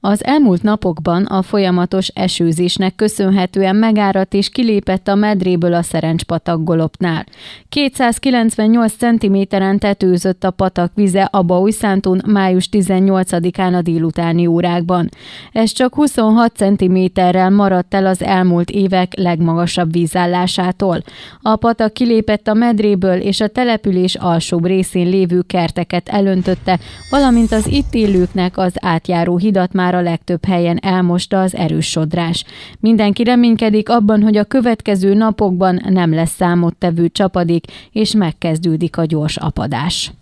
Az elmúlt napokban a folyamatos esőzésnek köszönhetően megáradt és kilépett a medréből a patak golopnál. 298 cm-en tetőzött a patak vize a Baújszántón május 18-án a délutáni órákban. Ez csak 26 cm-rel maradt el az elmúlt évek legmagasabb vízállásától. A patak kilépett a medréből és a település alsóbb részén lévő kerteket elöntötte, valamint az itt élőknek az átjáró hidat már már a legtöbb helyen elmosta az erős sodrás. Mindenki reménykedik abban, hogy a következő napokban nem lesz számottevő csapadék, és megkezdődik a gyors apadás.